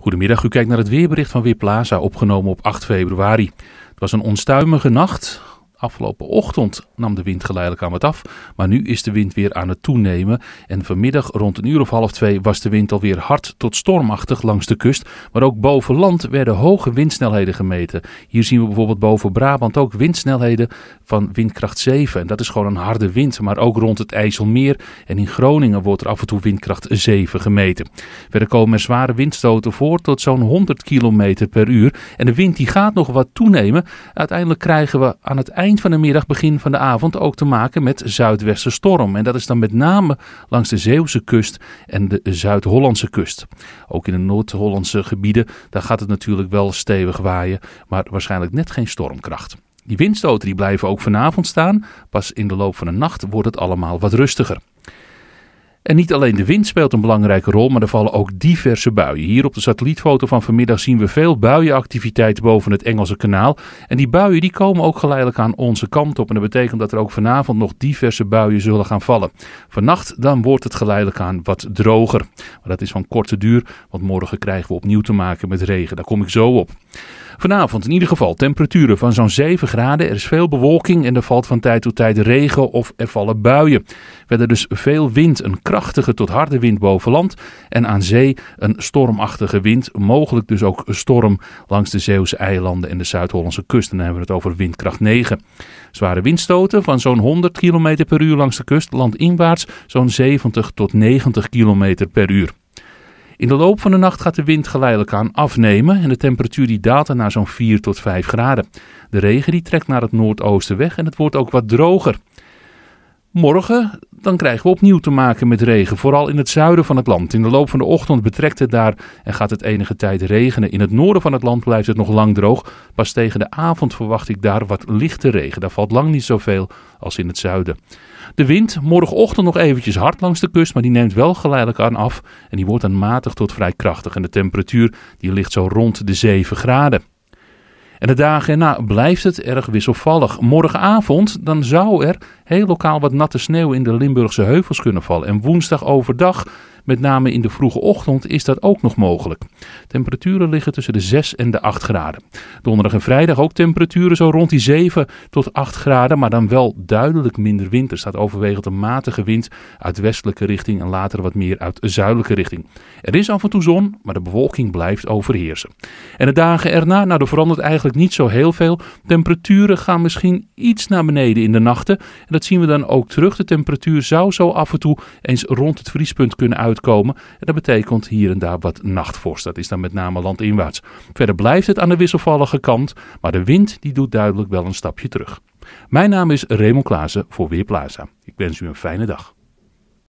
Goedemiddag, u kijkt naar het weerbericht van Weerplaza, opgenomen op 8 februari. Het was een onstuimige nacht. Afgelopen ochtend nam de wind geleidelijk aan wat af. Maar nu is de wind weer aan het toenemen. En vanmiddag rond een uur of half twee was de wind alweer hard tot stormachtig langs de kust. Maar ook boven land werden hoge windsnelheden gemeten. Hier zien we bijvoorbeeld boven Brabant ook windsnelheden van windkracht 7. En dat is gewoon een harde wind. Maar ook rond het IJsselmeer en in Groningen wordt er af en toe windkracht 7 gemeten. Verder komen er zware windstoten voor tot zo'n 100 km per uur. En de wind die gaat nog wat toenemen. Uiteindelijk krijgen we aan het eind van de middag, begin van de avond vanavond ook te maken met zuidwestenstorm. En dat is dan met name langs de Zeeuwse kust en de Zuid-Hollandse kust. Ook in de Noord-Hollandse gebieden, daar gaat het natuurlijk wel stevig waaien, maar waarschijnlijk net geen stormkracht. Die windstoten die blijven ook vanavond staan. Pas in de loop van de nacht wordt het allemaal wat rustiger. En niet alleen de wind speelt een belangrijke rol, maar er vallen ook diverse buien. Hier op de satellietfoto van vanmiddag zien we veel buienactiviteit boven het Engelse kanaal. En die buien die komen ook geleidelijk aan onze kant op. En dat betekent dat er ook vanavond nog diverse buien zullen gaan vallen. Vannacht dan wordt het geleidelijk aan wat droger. Maar dat is van korte duur, want morgen krijgen we opnieuw te maken met regen. Daar kom ik zo op. Vanavond in ieder geval temperaturen van zo'n 7 graden. Er is veel bewolking en er valt van tijd tot tijd regen of er vallen buien. Verder dus veel wind, een krachtige tot harde wind boven land. En aan zee een stormachtige wind, mogelijk dus ook storm langs de Zeeuwse eilanden en de Zuid-Hollandse kust. dan hebben we het over windkracht 9. Zware windstoten van zo'n 100 km per uur langs de kust, landinwaarts zo'n 70 tot 90 km per uur. In de loop van de nacht gaat de wind geleidelijk aan afnemen en de temperatuur die daalt naar zo'n 4 tot 5 graden. De regen die trekt naar het noordoosten weg en het wordt ook wat droger. Morgen dan krijgen we opnieuw te maken met regen. Vooral in het zuiden van het land. In de loop van de ochtend betrekt het daar en gaat het enige tijd regenen. In het noorden van het land blijft het nog lang droog. Pas tegen de avond verwacht ik daar wat lichte regen. Daar valt lang niet zoveel als in het zuiden. De wind morgenochtend nog eventjes hard langs de kust, maar die neemt wel geleidelijk aan af. En die wordt dan matig tot vrij krachtig. En de temperatuur die ligt zo rond de 7 graden. En de dagen erna blijft het erg wisselvallig. Morgenavond dan zou er heel lokaal wat natte sneeuw in de Limburgse heuvels kunnen vallen. En woensdag overdag met name in de vroege ochtend is dat ook nog mogelijk. Temperaturen liggen tussen de 6 en de 8 graden. Donderdag en vrijdag ook temperaturen zo rond die 7 tot 8 graden, maar dan wel duidelijk minder wind. Er staat overwegend een matige wind uit westelijke richting en later wat meer uit zuidelijke richting. Er is af en toe zon, maar de bewolking blijft overheersen. En de dagen erna, nou, er verandert eigenlijk niet zo heel veel. Temperaturen gaan misschien iets naar beneden in de nachten. En dat zien we dan ook terug. De temperatuur zou zo af en toe eens rond het vriespunt kunnen uitkomen en dat betekent hier en daar wat nachtvorst. Dat is dan met name landinwaarts. Verder blijft het aan de wisselvallige kant, maar de wind die doet duidelijk wel een stapje terug. Mijn naam is Raymond Klaassen voor Weerplaza. Ik wens u een fijne dag.